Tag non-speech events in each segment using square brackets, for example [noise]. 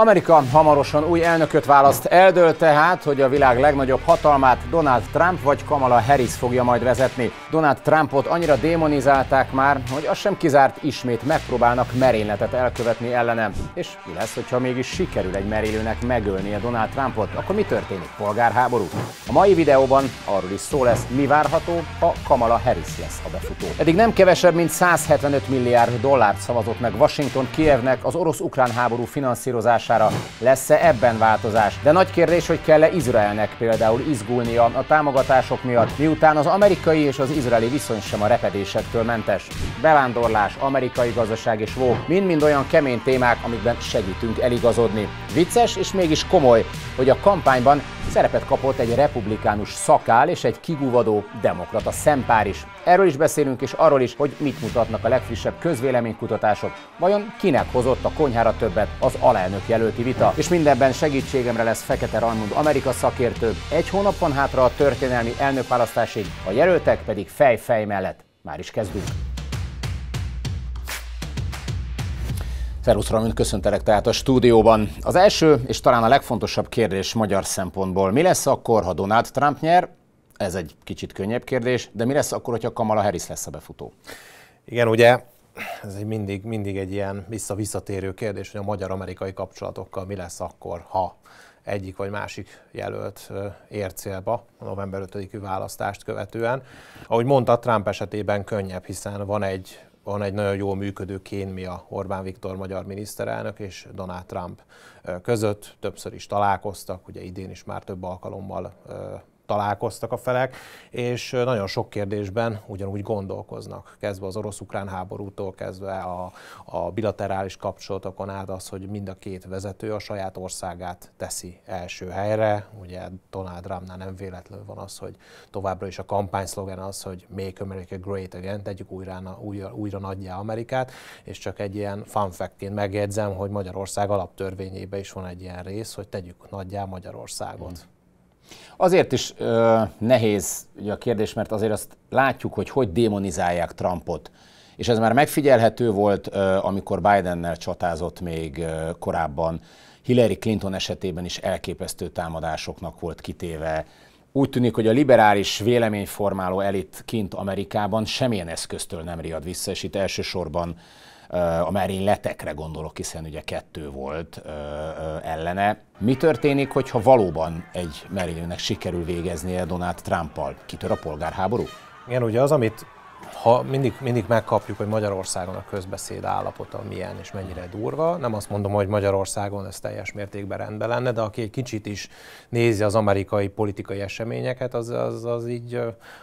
Amerika hamarosan új elnököt választ. Eldől tehát, hogy a világ legnagyobb hatalmát Donald Trump vagy Kamala Harris fogja majd vezetni. Donald Trumpot annyira démonizálták már, hogy az sem kizárt, ismét megpróbálnak merényletet elkövetni ellene. És mi lesz, hogyha mégis sikerül egy merélőnek a Donald Trumpot? Akkor mi történik? Polgárháború? A mai videóban arról is szó lesz, mi várható, ha Kamala Harris lesz a befutó. Eddig nem kevesebb, mint 175 milliárd dollárt szavazott meg Washington Kievnek az orosz-ukrán háború finanszírozására támogatására. Lesz-e ebben változás? De nagy kérdés, hogy kell-e Izraelnek például izgulnia a támogatások miatt, miután az amerikai és az izraeli viszony sem a repedésektől mentes. Bevándorlás, amerikai gazdaság és vó, mind-mind olyan kemény témák, amikben segítünk eligazodni. Vicces és mégis komoly, hogy a kampányban Szerepet kapott egy republikánus szakál és egy kigúvadó demokrata szempár is. Erről is beszélünk, és arról is, hogy mit mutatnak a legfrissebb közvéleménykutatások. Vajon kinek hozott a konyhára többet az alelnök jelölti vita? És mindenben segítségemre lesz Fekete Rajmund Amerika szakértő. Egy hónap van hátra a történelmi elnökválasztásig, a jelöltek pedig fej-fej mellett. Már is kezdünk. Szervusz Ramin, köszöntelek tehát a stúdióban. Az első és talán a legfontosabb kérdés magyar szempontból. Mi lesz akkor, ha Donald Trump nyer? Ez egy kicsit könnyebb kérdés, de mi lesz akkor, hogyha Kamala Harris lesz a befutó? Igen, ugye ez egy mindig, mindig egy ilyen visszatérő kérdés, hogy a magyar-amerikai kapcsolatokkal mi lesz akkor, ha egyik vagy másik jelölt ér célba a november 5-i választást követően. Ahogy mondta, Trump esetében könnyebb, hiszen van egy van egy nagyon jól működő kénmia Orbán Viktor magyar miniszterelnök és Donald Trump között. Többször is találkoztak, ugye idén is már több alkalommal találkoztak a felek, és nagyon sok kérdésben ugyanúgy gondolkoznak, kezdve az orosz-ukrán háborútól, kezdve a, a bilaterális kapcsolatokon át az, hogy mind a két vezető a saját országát teszi első helyre. Ugye Donald Trumpnál nem véletlenül van az, hogy továbbra is a szlogen az, hogy Make America Great Again, tegyük újra, újra, újra nagyjá Amerikát, és csak egy ilyen fun fact-ként megjegyzem, hogy Magyarország alaptörvényébe is van egy ilyen rész, hogy tegyük nagyjá Magyarországot. Mm. Azért is ö, nehéz ugye a kérdés, mert azért azt látjuk, hogy hogy démonizálják Trumpot. És ez már megfigyelhető volt, ö, amikor Bidennel csatázott még ö, korábban. Hillary Clinton esetében is elképesztő támadásoknak volt kitéve. Úgy tűnik, hogy a liberális véleményformáló elit kint Amerikában semmilyen eszköztől nem riad vissza, és itt elsősorban a merényletekre gondolok, hiszen ugye kettő volt ellene. Mi történik, hogyha valóban egy merénylőnek sikerül végeznie Donald Trumpal? Kitör a polgárháború? Igen, ugye az, amit ha mindig, mindig megkapjuk, hogy Magyarországon a közbeszéd állapota milyen és mennyire durva. Nem azt mondom, hogy Magyarországon ez teljes mértékben rendben lenne, de aki egy kicsit is nézi az amerikai politikai eseményeket, az, az, az így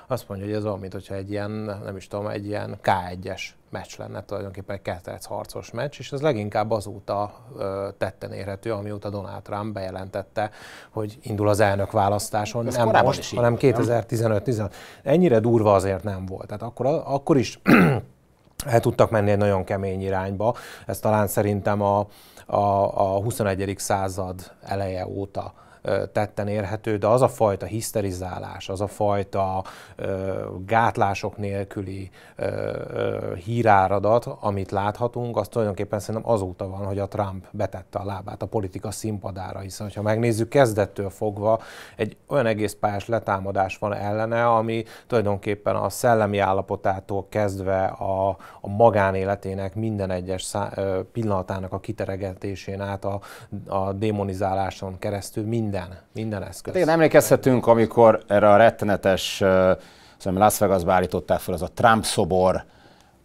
azt mondja, hogy ez olyan, mintha egy ilyen, nem is tudom, egy ilyen K1-es meccs lenne, tulajdonképpen egy ketrec harcos meccs, és ez leginkább azóta ö, tetten érhető, amióta Donald Trump bejelentette, hogy indul az elnök választáson, ez nem most, is hanem 2015-16. Ennyire durva azért nem volt. Tehát akkor, akkor is [clears throat] el tudtak menni egy nagyon kemény irányba. Ez talán szerintem a, a, a 21. század eleje óta tetten érhető, de az a fajta hiszterizálás, az a fajta gátlások nélküli híráradat, amit láthatunk, az tulajdonképpen szerintem azóta van, hogy a Trump betette a lábát a politika színpadára, hiszen ha megnézzük, kezdettől fogva egy olyan egész pályás letámadás van ellene, ami tulajdonképpen a szellemi állapotától kezdve a, a magánéletének minden egyes szá, pillanatának a kiteregetésén át a, a démonizáláson keresztül minden minden, minden eszköz. Hát igen, emlékezhetünk, amikor erre a rettenetes, szóval Las vegas állították fel, az a Trump szobor,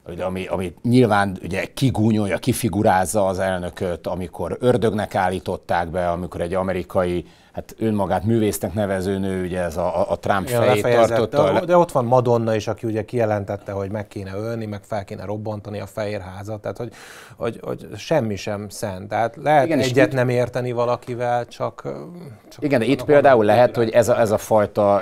ugye, ami, ami nyilván ugye kigúnyolja, kifigurázza az elnököt, amikor ördögnek állították be, amikor egy amerikai hát önmagát művésznek nevező nő, ugye ez a, a Trump ja, fejét tartotta. De, de ott van Madonna is, aki ugye kijelentette, hogy meg kéne ölni, meg fel kéne robbantani a fehér házat, tehát hogy, hogy, hogy semmi sem szent. Tehát lehet igen, egyet itt, nem érteni valakivel, csak... csak igen, de itt például lehet, hogy ez a, ez a fajta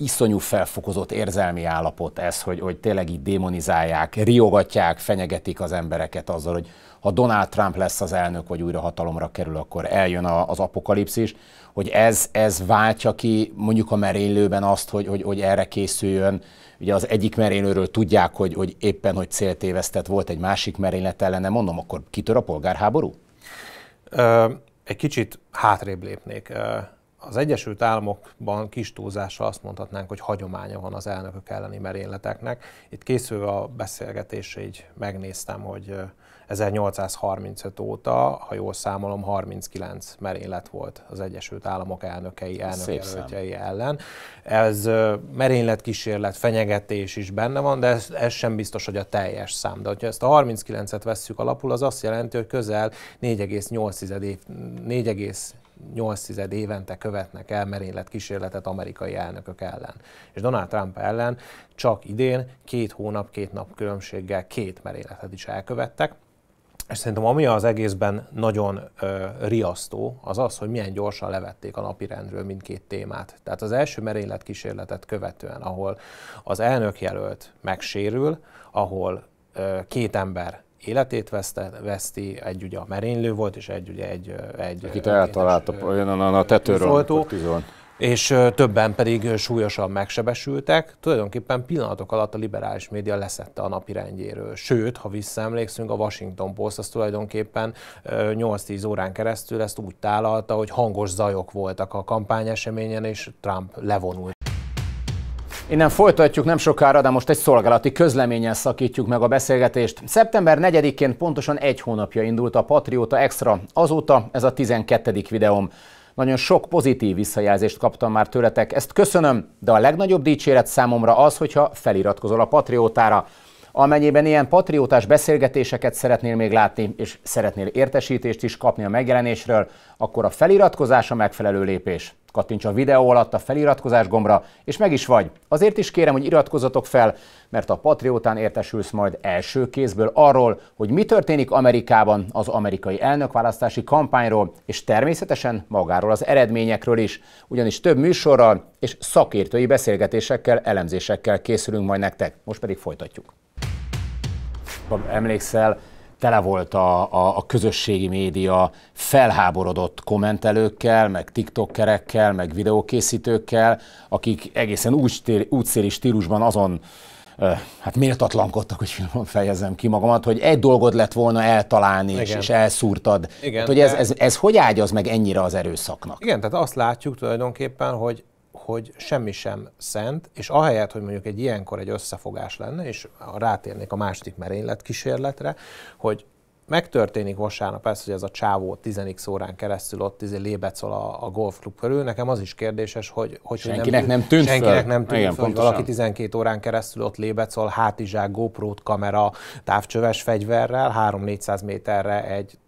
iszonyú felfokozott érzelmi állapot ez, hogy, hogy tényleg így démonizálják, riogatják, fenyegetik az embereket azzal, hogy ha Donald Trump lesz az elnök, vagy újra hatalomra kerül, akkor eljön a, az apokalipszis, hogy ez, ez váltja ki mondjuk a merénylőben azt, hogy, hogy, hogy erre készüljön. Ugye az egyik merénylőről tudják, hogy, hogy éppen hogy céltévesztett volt egy másik merénylet ellene, mondom, akkor kitör a polgárháború? Egy kicsit hátrébb lépnék az Egyesült Államokban kis túlzással azt mondhatnánk, hogy hagyománya van az elnökök elleni merényleteknek. Itt készülve a beszélgetés, így megnéztem, hogy 1835 óta, ha jól számolom, 39 merénylet volt az Egyesült Államok elnökei, elnökjelöltjei ellen. Ez merénylet, kísérlet, fenyegetés is benne van, de ez, ez sem biztos, hogy a teljes szám. De ha ezt a 39-et vesszük alapul, az azt jelenti, hogy közel 4,8 év, 4, 8 évente követnek el merénylet kísérletet amerikai elnökök ellen. És Donald Trump ellen csak idén két hónap, két nap különbséggel két merényletet is elkövettek. És szerintem ami az egészben nagyon ö, riasztó, az az, hogy milyen gyorsan levették a napirendről mindkét témát. Tehát az első merényletkísérletet követően, ahol az elnök jelölt megsérül, ahol ö, két ember életét veszte, veszti, egy ugye a merénylő volt, és egy ugye egy... egy Akit eltalált a, a, a tetőről. Tűzoltó, és többen pedig súlyosan megsebesültek. Tulajdonképpen pillanatok alatt a liberális média leszette a napirendjéről. Sőt, ha visszaemlékszünk, a Washington Post az tulajdonképpen 8-10 órán keresztül ezt úgy tálalta, hogy hangos zajok voltak a kampányeseményen, és Trump levonult. Innen folytatjuk nem sokára, de most egy szolgálati közleménnyel szakítjuk meg a beszélgetést. Szeptember 4-én pontosan egy hónapja indult a Patrióta Extra, azóta ez a 12. videóm. Nagyon sok pozitív visszajelzést kaptam már tőletek, ezt köszönöm, de a legnagyobb dicséret számomra az, hogyha feliratkozol a Patriótára. Amennyiben ilyen patriótás beszélgetéseket szeretnél még látni, és szeretnél értesítést is kapni a megjelenésről, akkor a feliratkozása megfelelő lépés. Kattints a videó alatt a feliratkozás gombra, és meg is vagy. Azért is kérem, hogy iratkozzatok fel, mert a Patriotán értesülsz majd első kézből arról, hogy mi történik Amerikában az amerikai elnökválasztási kampányról, és természetesen magáról az eredményekről is, ugyanis több műsorral és szakértői beszélgetésekkel, elemzésekkel készülünk majd nektek. Most pedig folytatjuk. Emlékszel, tele volt a, a, a közösségi média felháborodott kommentelőkkel, meg tiktokkerekkel, meg videókészítőkkel, akik egészen útszéli stílusban azon hát méltatlankodtak, hogy finoman fejezem ki magamat, hogy egy dolgot lett volna eltalálni, Igen. és, és elszúrtad. Igen, hát, hogy ez, ez, ez hogy ágyaz meg ennyire az erőszaknak? Igen, tehát azt látjuk tulajdonképpen, hogy hogy semmi sem szent, és ahelyett, hogy mondjuk egy ilyenkor egy összefogás lenne, és rátérnék a második merénylet kísérletre, hogy megtörténik vasárnap ez, hogy ez a csávó 10 órán keresztül ott izé lébecol a, a golfklub körül, nekem az is kérdéses, hogy, hogy senkinek nem, nem tűnt senkinek föl. nem tűnt Igen, föl, pontosan. valaki 12 órán keresztül ott lébecol, hátizsák, GoPro-t, kamera, távcsöves fegyverrel, 3-400 méterre egy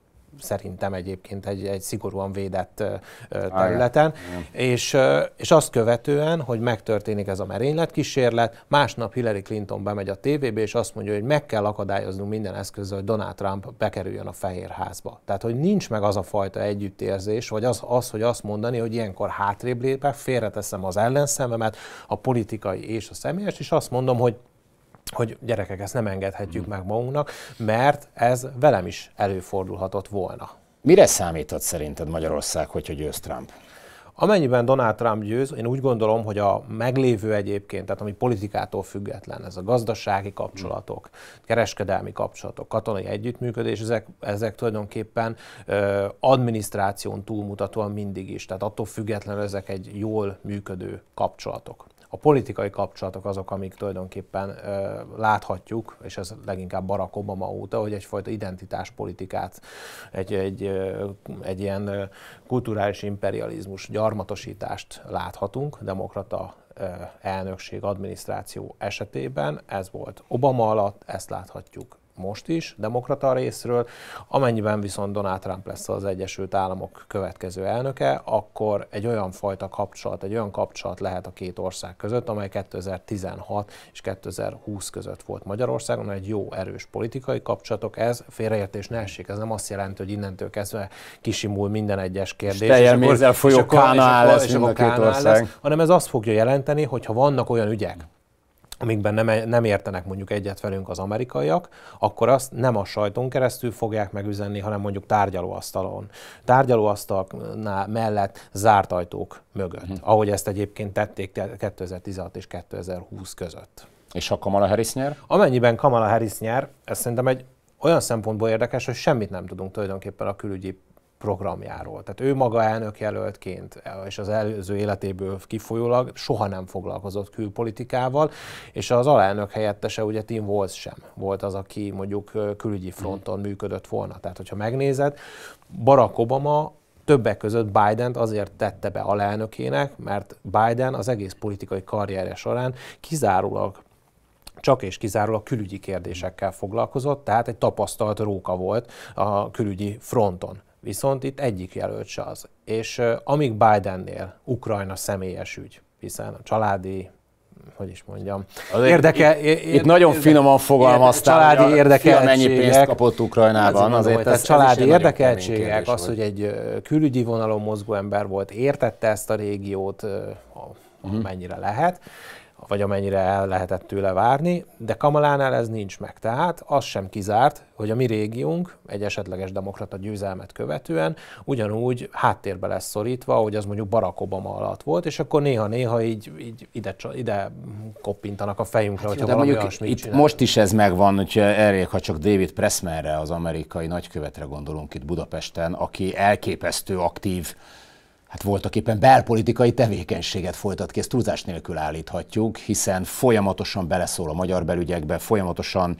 szerintem egyébként egy, egy szigorúan védett területen, és, és azt követően, hogy megtörténik ez a merényletkísérlet, másnap Hillary Clinton bemegy a tévébe, és azt mondja, hogy meg kell akadályoznunk minden eszközzel, hogy Donald Trump bekerüljön a Fehér Házba. Tehát, hogy nincs meg az a fajta együttérzés, vagy az, az hogy azt mondani, hogy ilyenkor hátrébb lépek, félreteszem az ellenszememet, a politikai és a személyes, és azt mondom, hogy hogy gyerekek, ezt nem engedhetjük mhm. meg magunknak, mert ez velem is előfordulhatott volna. Mire számított szerinted Magyarország, hogyha győz Trump? Amennyiben Donald Trump győz, én úgy gondolom, hogy a meglévő egyébként, tehát ami politikától független, ez a gazdasági kapcsolatok, kereskedelmi kapcsolatok, katonai együttműködés, ezek, ezek tulajdonképpen ö, adminisztráción túlmutatóan mindig is, tehát attól függetlenül ezek egy jól működő kapcsolatok a politikai kapcsolatok azok, amik tulajdonképpen ö, láthatjuk, és ez leginkább Barack Obama óta, hogy egyfajta identitáspolitikát, egy, egy, ö, egy ilyen kulturális imperializmus, gyarmatosítást láthatunk, demokrata ö, elnökség, adminisztráció esetében. Ez volt Obama alatt, ezt láthatjuk most is demokrata részről. Amennyiben viszont Donald Trump lesz az Egyesült Államok következő elnöke, akkor egy olyan fajta kapcsolat, egy olyan kapcsolat lehet a két ország között, amely 2016 és 2020 között volt Magyarországon, egy jó erős politikai kapcsolatok, ez félreértés ne essék, ez nem azt jelenti, hogy innentől kezdve kisimul minden egyes kérdés. És teljesen folyó kánál lesz a két ország. Lesz, hanem ez azt fogja jelenteni, hogy ha vannak olyan ügyek, amikben nem, e- nem értenek mondjuk egyet velünk az amerikaiak, akkor azt nem a sajton keresztül fogják megüzenni, hanem mondjuk tárgyalóasztalon. Tárgyalóasztalnál mellett zárt ajtók mögött, uh-huh. ahogy ezt egyébként tették 2016 és 2020 között. És ha Kamala Harris nyer? Amennyiben Kamala Harris nyer, ez szerintem egy olyan szempontból érdekes, hogy semmit nem tudunk tulajdonképpen a külügyi programjáról. Tehát ő maga elnök jelöltként, és az előző életéből kifolyólag soha nem foglalkozott külpolitikával, és az alelnök helyettese, ugye Tim Walz sem volt az, aki mondjuk külügyi mhm. fronton működött volna. Tehát, hogyha megnézed, Barack Obama többek között biden azért tette be alelnökének, mert Biden az egész politikai karrierje során kizárólag csak és kizárólag külügyi kérdésekkel foglalkozott, tehát egy tapasztalt róka volt a külügyi fronton. Viszont itt egyik jelölt se az. És amíg Bidennél Ukrajna személyes ügy, hiszen a családi hogy is mondjam, az érdeke... Itt, érdeke, itt nagyon finoman fogalmaztál, családi érdekeltségek, mennyi pénzt kapott Ukrajnában. Azért, azért ez, ez családi érdekeltségek, az, hogy egy külügyi vonalon mozgó ember volt, értette ezt a régiót, uh-huh. Mhm. mennyire lehet, vagy amennyire el lehetett tőle várni, de Kamalánál ez nincs meg. Tehát az sem kizárt, hogy a mi régiónk egy esetleges demokrata győzelmet követően ugyanúgy háttérbe lesz szorítva, hogy az mondjuk Barack Obama alatt volt, és akkor néha-néha így, így ide, ide koppintanak a fejünkre, hát, hogyha de valami mondjuk itt csinál. most is ez megvan, hogy elég, ha csak David Pressmanre, az amerikai nagykövetre gondolunk itt Budapesten, aki elképesztő aktív hát voltak éppen belpolitikai tevékenységet folytat ki, ezt túlzás nélkül állíthatjuk, hiszen folyamatosan beleszól a magyar belügyekbe, folyamatosan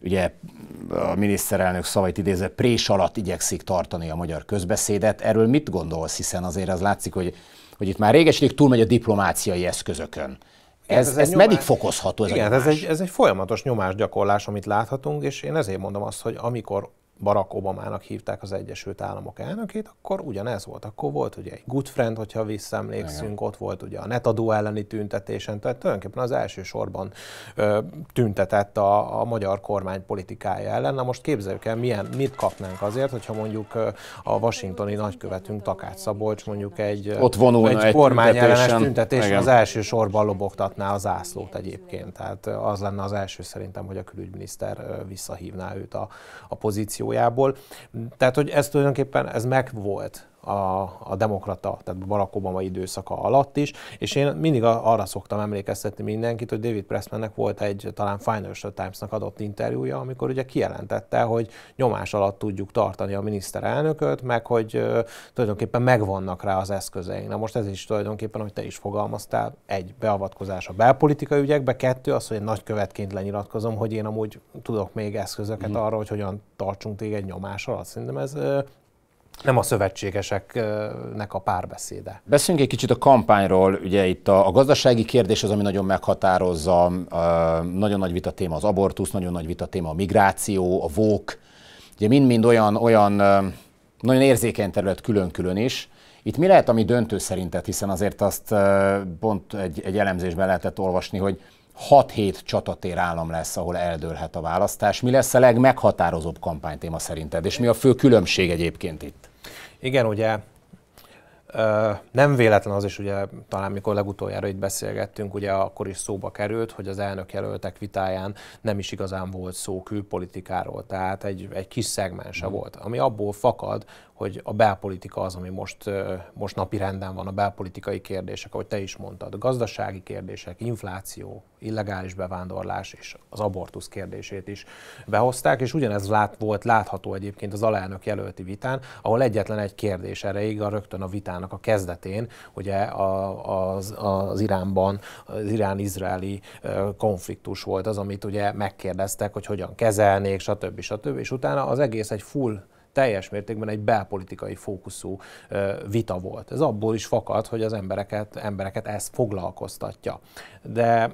ugye a miniszterelnök szavait idézve prés alatt igyekszik tartani a magyar közbeszédet. Erről mit gondolsz, hiszen azért az látszik, hogy, hogy itt már régeség túlmegy a diplomáciai eszközökön. Ez, ez, ez, ez meddig fokozható ez igen, a nyomás? Ez egy, ez egy folyamatos nyomásgyakorlás, amit láthatunk, és én ezért mondom azt, hogy amikor Barack Obamának hívták az Egyesült Államok elnökét, akkor ugyanez volt. Akkor volt ugye egy Good Friend, hogyha visszaemlékszünk, Igen. ott volt ugye a netadó elleni tüntetésen, tehát tulajdonképpen az sorban ö, tüntetett a, a magyar kormány politikája ellen. Na most képzeljük el, milyen, mit kapnánk azért, hogyha mondjuk a washingtoni nagykövetünk Takács Szabolcs mondjuk egy, ott egy, egy kormány ellenes tüntetés Igen. az első sorban lobogtatná az zászlót egyébként. Tehát az lenne az első szerintem, hogy a külügyminiszter visszahívná őt a, a pozíció verziójából. Tehát, hogy ez tulajdonképpen ez megvolt a, a demokrata, tehát Barack Obama időszaka alatt is, és én mindig arra szoktam emlékeztetni mindenkit, hogy David Pressmannek volt egy talán Financial Times-nak adott interjúja, amikor ugye kijelentette, hogy nyomás alatt tudjuk tartani a miniszterelnököt, meg hogy uh, tulajdonképpen megvannak rá az eszközeink. Na most ez is tulajdonképpen, hogy te is fogalmaztál, egy, beavatkozás a belpolitikai ügyekbe, kettő, az, hogy én nagykövetként lenyilatkozom, hogy én amúgy tudok még eszközöket mm. arra, hogy hogyan tartsunk téged nyomás alatt. Szerintem ez nem a szövetségeseknek a párbeszéde. Beszéljünk egy kicsit a kampányról. Ugye itt a, a gazdasági kérdés az, ami nagyon meghatározza. nagyon nagy vita téma az abortusz, nagyon nagy vita téma a migráció, a vók. Ugye mind-mind olyan, olyan nagyon érzékeny terület külön-külön is. Itt mi lehet, ami döntő szerintet, hiszen azért azt pont egy, egy elemzésben lehetett olvasni, hogy 6-7 csatatér állam lesz, ahol eldőlhet a választás. Mi lesz a legmeghatározóbb kampánytéma szerinted, és mi a fő különbség egyébként itt? Igen, ugye nem véletlen az is, ugye talán mikor legutoljára itt beszélgettünk, ugye akkor is szóba került, hogy az elnök jelöltek vitáján nem is igazán volt szó külpolitikáról, tehát egy, egy kis szegmense mm. volt, ami abból fakad, hogy a belpolitika az, ami most, most napi renden van, a belpolitikai kérdések, ahogy te is mondtad, gazdasági kérdések, infláció, illegális bevándorlás és az abortusz kérdését is behozták, és ugyanez lát, volt látható egyébként az alelnök jelölti vitán, ahol egyetlen egy kérdés erejéig a rögtön a vitán háborújának a kezdetén, ugye a, az, az Iránban, az irán-izraeli konfliktus volt az, amit ugye megkérdeztek, hogy hogyan kezelnék, stb. stb. És utána az egész egy full teljes mértékben egy belpolitikai fókuszú vita volt. Ez abból is fakad, hogy az embereket, embereket ez foglalkoztatja. De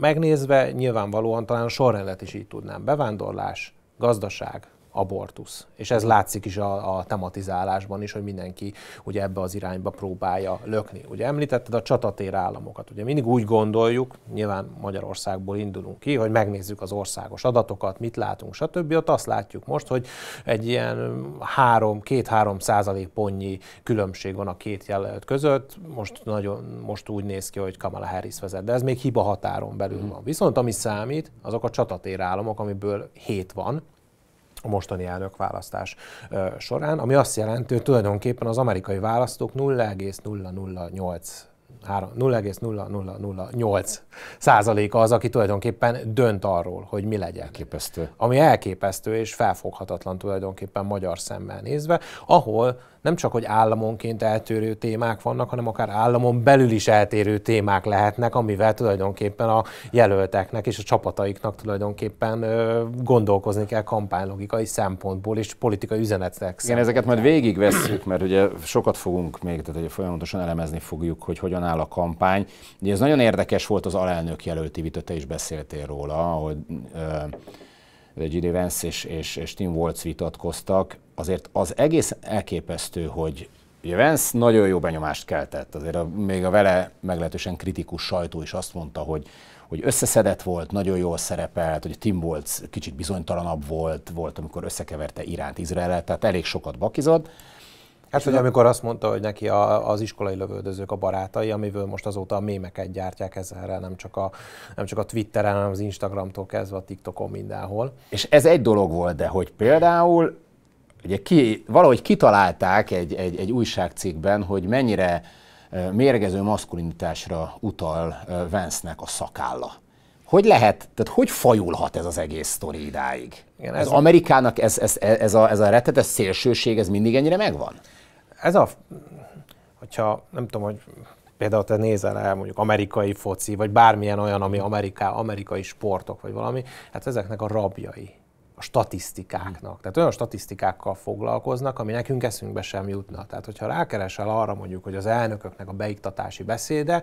megnézve nyilvánvalóan talán a sorrendet is így tudnám. Bevándorlás, gazdaság, abortusz. És ez látszik is a, a tematizálásban is, hogy mindenki ugye ebbe az irányba próbálja lökni. Ugye említetted a csatatér államokat. Ugye mindig úgy gondoljuk, nyilván Magyarországból indulunk ki, hogy megnézzük az országos adatokat, mit látunk, stb. Ott azt látjuk most, hogy egy ilyen 2-3 százalék ponnyi különbség van a két jelölt között. Most, nagyon, most úgy néz ki, hogy Kamala Harris vezet, de ez még hiba határon belül mhm. van. Viszont ami számít, azok a csatatér államok, amiből 7 van, a mostani elnökválasztás során, ami azt jelenti, hogy tulajdonképpen az amerikai választók 0,008 0,0008 százaléka az, aki tulajdonképpen dönt arról, hogy mi legyen. Elképesztő. Ami elképesztő és felfoghatatlan tulajdonképpen magyar szemmel nézve, ahol nem csak, hogy államonként eltérő témák vannak, hanem akár államon belül is eltérő témák lehetnek, amivel tulajdonképpen a jelölteknek és a csapataiknak tulajdonképpen ö, gondolkozni kell kampánylogikai szempontból és politikai üzenetek Igen, ezeket majd veszük, mert ugye sokat fogunk még, tehát ugye folyamatosan elemezni fogjuk, hogy hogyan áll a kampány. Ugye ez nagyon érdekes volt az alelnök jelölti vita, te is beszéltél róla, hogy Gidi Vance és, és, és Tim Walz vitatkoztak azért az egész elképesztő, hogy ugye Vance nagyon jó benyomást keltett, azért a, még a vele meglehetősen kritikus sajtó is azt mondta, hogy hogy összeszedett volt, nagyon jól szerepelt, hogy Tim volt kicsit bizonytalanabb volt, volt, amikor összekeverte Iránt Izraelet, tehát elég sokat bakizott. Hát, hogy amikor azt mondta, hogy neki a, az iskolai lövöldözők a barátai, amiből most azóta a mémeket gyártják ezerre, nem csak a, nem csak a Twitteren, hanem az Instagramtól kezdve a TikTokon mindenhol. És ez egy dolog volt, de hogy például Ugye ki, valahogy kitalálták egy, egy, egy újságcikkben, hogy mennyire mérgező maszkulinitásra utal Vance-nek a szakálla. Hogy lehet, tehát hogy fajulhat ez az egész sztori idáig? Igen, ez az a... Amerikának ez, ez, ez, a, ez a rettetes szélsőség, ez mindig ennyire megvan? Ez a, hogyha nem tudom, hogy például te nézel el mondjuk amerikai foci, vagy bármilyen olyan, ami Amerika, amerikai sportok, vagy valami, hát ezeknek a rabjai a statisztikáknak. Tehát olyan statisztikákkal foglalkoznak, ami nekünk eszünkbe sem jutna. Tehát, hogyha rákeresel arra mondjuk, hogy az elnököknek a beiktatási beszéde,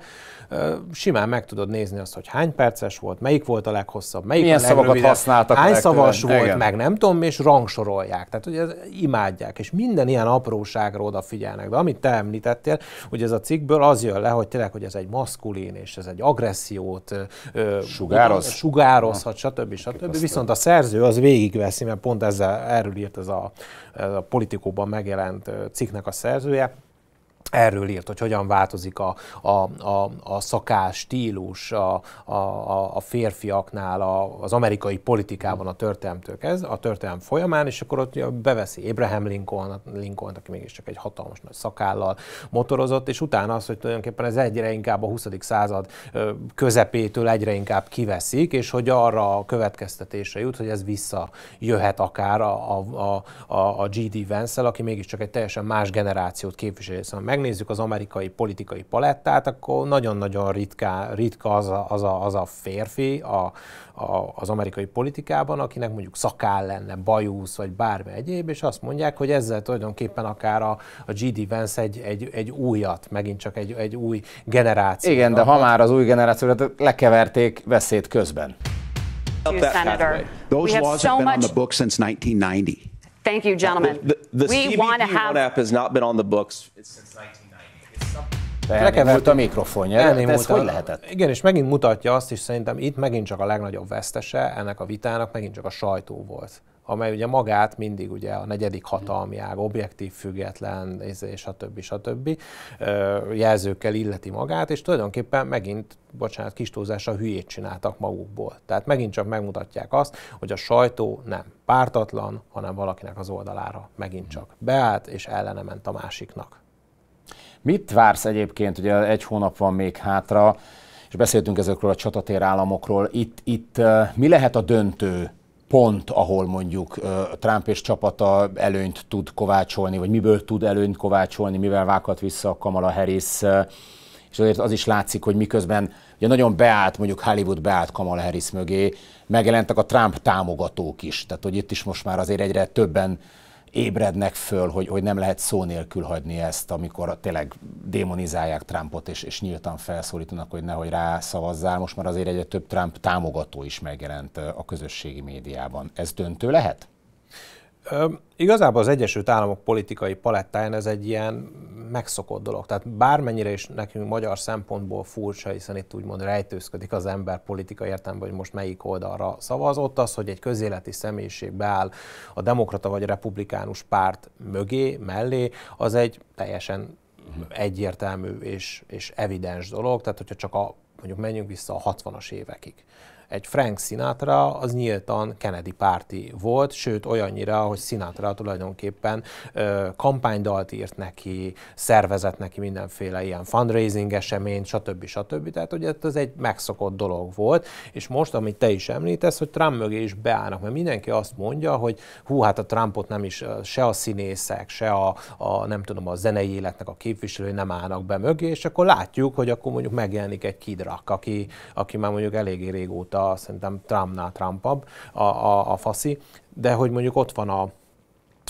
simán meg tudod nézni azt, hogy hány perces volt, melyik volt a leghosszabb, melyik Milyen a szavakat használtak hány szavas volt, igen. meg nem tudom, és rangsorolják. Tehát, hogy ez imádják, és minden ilyen apróságra odafigyelnek. De amit te említettél, hogy ez a cikkből az jön le, hogy tényleg, hogy ez egy maszkulin, és ez egy agressziót sugároz, sugározhat, stb. stb. stb. Viszont a szerző az végig végigveszi, mert pont ezzel, erről írt ez a, ez a politikóban megjelent cikknek a szerzője, Erről írt, hogy hogyan változik a, a, a, a szakás, stílus a, a, a férfiaknál, a, az amerikai politikában a történelmtől ez a történelm folyamán, és akkor ott beveszi Abraham Lincoln, Lincoln aki mégiscsak egy hatalmas nagy szakállal motorozott, és utána az, hogy tulajdonképpen ez egyre inkább a 20. század közepétől egyre inkább kiveszik, és hogy arra a következtetése jut, hogy ez visszajöhet akár a, a, a, a G.D. Vance-el, aki mégiscsak egy teljesen más generációt képvisel, hiszen meg megnézzük az amerikai politikai palettát, akkor nagyon-nagyon ritka, ritka az, a, az, a, az a férfi a, a, az amerikai politikában, akinek mondjuk szakáll lenne, bajusz, vagy bármi egyéb, és azt mondják, hogy ezzel tulajdonképpen akár a, a G.D. Vance egy, egy, egy újat, megint csak egy, egy új generáció. Igen, de ha már az új generációra hát lekeverték veszélyt közben. Senator, we have so much... Thank you, gentlemen. The, the, the we want to have. app has not been on the books it's Lekevert a mikrofonja, elnémult ez hogy lehetett? Igen, és megint mutatja azt is, szerintem itt megint csak a legnagyobb vesztese ennek a vitának, megint csak a sajtó volt amely ugye magát mindig ugye a negyedik hatalmi ág, objektív, független, és a többi a többi jelzőkkel illeti magát, és tulajdonképpen megint, bocsánat, kis túlzással hülyét csináltak magukból. Tehát megint csak megmutatják azt, hogy a sajtó nem pártatlan, hanem valakinek az oldalára megint csak beállt, és ellene ment a másiknak. Mit vársz egyébként, ugye egy hónap van még hátra, és beszéltünk ezekről a csatatér államokról. Itt, itt mi lehet a döntő pont, ahol mondjuk Trump és csapata előnyt tud kovácsolni, vagy miből tud előnyt kovácsolni, mivel vághat vissza a Kamala Harris, és azért az is látszik, hogy miközben ugye nagyon beállt, mondjuk Hollywood beállt Kamala Harris mögé, megjelentek a Trump támogatók is, tehát hogy itt is most már azért egyre többen ébrednek föl, hogy, hogy nem lehet szó nélkül hagyni ezt, amikor tényleg démonizálják Trumpot, és, és nyíltan felszólítanak, hogy nehogy szavazzál. Most már azért egyre több Trump támogató is megjelent a közösségi médiában. Ez döntő lehet? Ö, igazából az Egyesült Államok politikai palettáján ez egy ilyen megszokott dolog. Tehát bármennyire is nekünk magyar szempontból furcsa, hiszen itt úgymond rejtőzködik az ember politikai értelemben, hogy most melyik oldalra szavazott, az, hogy egy közéleti személyiség beáll a demokrata vagy a republikánus párt mögé, mellé, az egy teljesen egyértelmű és, és evidens dolog, tehát hogyha csak a, mondjuk menjünk vissza a 60-as évekig egy Frank Sinatra az nyíltan Kennedy párti volt, sőt olyannyira, hogy Sinatra tulajdonképpen ö, kampánydalt írt neki, szervezett neki mindenféle ilyen fundraising eseményt, stb. stb. Tehát ugye ez egy megszokott dolog volt, és most, amit te is említesz, hogy Trump mögé is beállnak, mert mindenki azt mondja, hogy hú, hát a Trumpot nem is se a színészek, se a, a nem tudom, a zenei életnek a képviselői nem állnak be mögé, és akkor látjuk, hogy akkor mondjuk megjelenik egy kidrak, aki, aki már mondjuk eléggé régóta szerintem Trumpnál Trumpabb a, a, a faszi, de hogy mondjuk ott van a,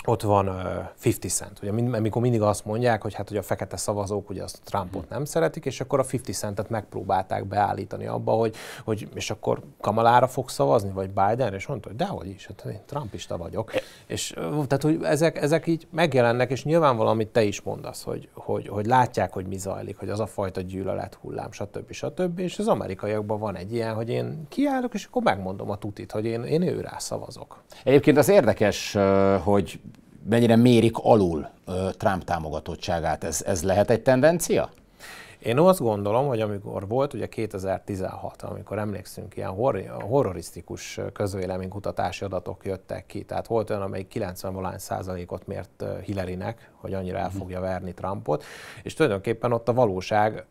ott van uh, 50 Cent. Ugye, mind, amikor mindig azt mondják, hogy hát hogy a fekete szavazók ugye azt Trumpot hm. nem szeretik, és akkor a 50 Centet megpróbálták beállítani abba, hogy, hogy és akkor Kamalára fog szavazni, vagy Biden, és mondta, hogy dehogy is, hát én Trumpista vagyok. E- és tehát, hogy ezek, ezek így megjelennek, és nyilván valamit te is mondasz, hogy, hogy, hogy látják, hogy mi zajlik, hogy az a fajta gyűlölet hullám, stb. stb. És az amerikaiakban van egy ilyen, hogy én kiállok, és akkor megmondom a tutit, hogy én, én őrá szavazok. Egyébként az érdekes, hogy mennyire mérik alul Trump támogatottságát. Ez, ez lehet egy tendencia? Én azt gondolom, hogy amikor volt ugye 2016, amikor emlékszünk, ilyen horrorisztikus közvéleménykutatási adatok jöttek ki, tehát volt olyan, amelyik 90 valány százalékot mért Hillarynek, hogy annyira el mhm. fogja verni Trumpot, és tulajdonképpen ott a valóság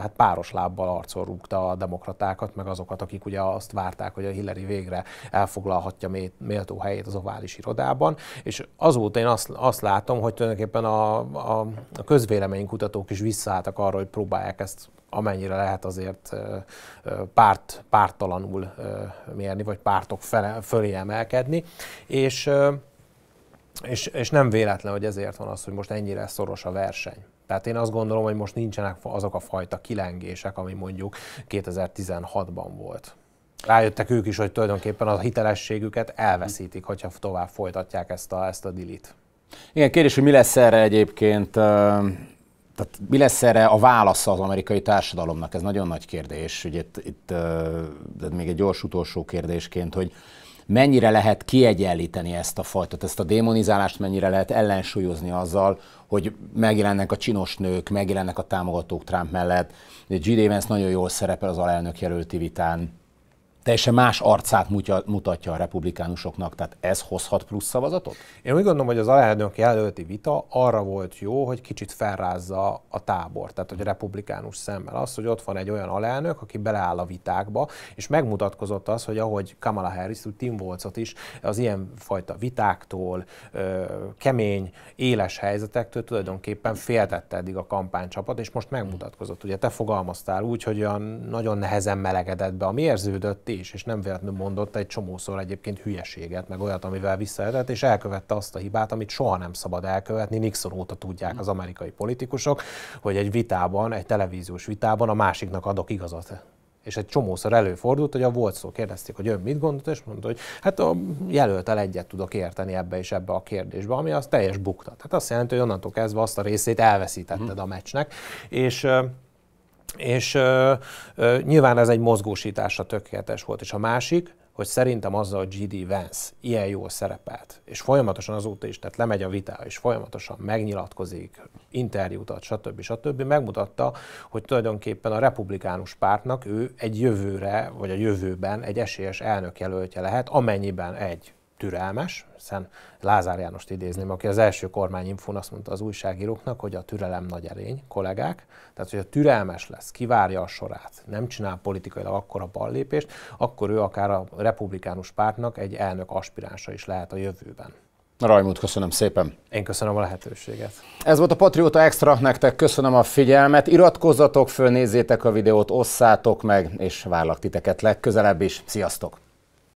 hát páros lábbal arcon rúgta a demokratákat, meg azokat, akik ugye azt várták, hogy a Hillary végre elfoglalhatja méltó helyét az ovális irodában, és azóta én azt, azt látom, hogy tulajdonképpen a, a, a közvéleménykutatók is visszaálltak arra, hogy próbálják megpróbálják ezt amennyire lehet azért párt, pártalanul mérni, vagy pártok fele, fölé emelkedni, és, és, és nem véletlen, hogy ezért van az, hogy most ennyire szoros a verseny. Tehát én azt gondolom, hogy most nincsenek azok a fajta kilengések, ami mondjuk 2016-ban volt. Rájöttek ők is, hogy tulajdonképpen a hitelességüket elveszítik, hogyha tovább folytatják ezt a, ezt a dilit. Igen, kérdés, hogy mi lesz erre egyébként tehát mi lesz erre a válasza az amerikai társadalomnak? Ez nagyon nagy kérdés. Ugye itt, itt de még egy gyors utolsó kérdésként, hogy mennyire lehet kiegyenlíteni ezt a fajtot, ezt a démonizálást mennyire lehet ellensúlyozni azzal, hogy megjelennek a csinos nők, megjelennek a támogatók Trump mellett. G. Davis nagyon jól szerepel az alelnök jelölti vitán, teljesen más arcát mutatja a republikánusoknak, tehát ez hozhat plusz szavazatot? Én úgy gondolom, hogy az alelnök jelölti vita arra volt jó, hogy kicsit felrázza a tábor, tehát hogy a republikánus szemmel az, hogy ott van egy olyan alelnök, aki beleáll a vitákba, és megmutatkozott az, hogy ahogy Kamala Harris, úgy Tim Volcot is az ilyen fajta vitáktól, kemény, éles helyzetektől tulajdonképpen féltette eddig a kampánycsapat, és most megmutatkozott. Ugye te fogalmaztál úgy, hogy olyan nagyon nehezen melegedett be, ami érződött is, és nem véletlenül mondott egy csomószor egyébként hülyeséget, meg olyat, amivel visszajött és elkövette azt a hibát, amit soha nem szabad elkövetni. Nixon óta tudják az amerikai politikusok, hogy egy vitában, egy televíziós vitában a másiknak adok igazat és egy csomószor előfordult, hogy a volt szó kérdezték, hogy ön mit gondolt, és mondta, hogy hát a jelöltel egyet tudok érteni ebbe és ebbe a kérdésbe, ami az teljes bukta. Tehát azt jelenti, hogy onnantól kezdve azt a részét elveszítetted mhm. a meccsnek, és és ö, ö, nyilván ez egy mozgósításra tökéletes volt. És a másik, hogy szerintem azzal a G.D. Vance ilyen jól szerepelt, és folyamatosan azóta is, tehát lemegy a vitá, és folyamatosan megnyilatkozik, interjút ad, stb. stb. megmutatta, hogy tulajdonképpen a republikánus pártnak ő egy jövőre, vagy a jövőben egy esélyes jelöltje lehet, amennyiben egy türelmes, hiszen Lázár Jánost idézném, aki az első kormányinfón azt mondta az újságíróknak, hogy a türelem nagy erény, kollégák, tehát hogy a türelmes lesz, kivárja a sorát, nem csinál politikailag akkora ballépést, akkor ő akár a republikánus pártnak egy elnök aspiránsa is lehet a jövőben. Rajmund, köszönöm szépen. Én köszönöm a lehetőséget. Ez volt a Patrióta Extra, nektek köszönöm a figyelmet. Iratkozzatok föl, nézzétek a videót, osszátok meg, és várlak titeket legközelebb is. Sziasztok!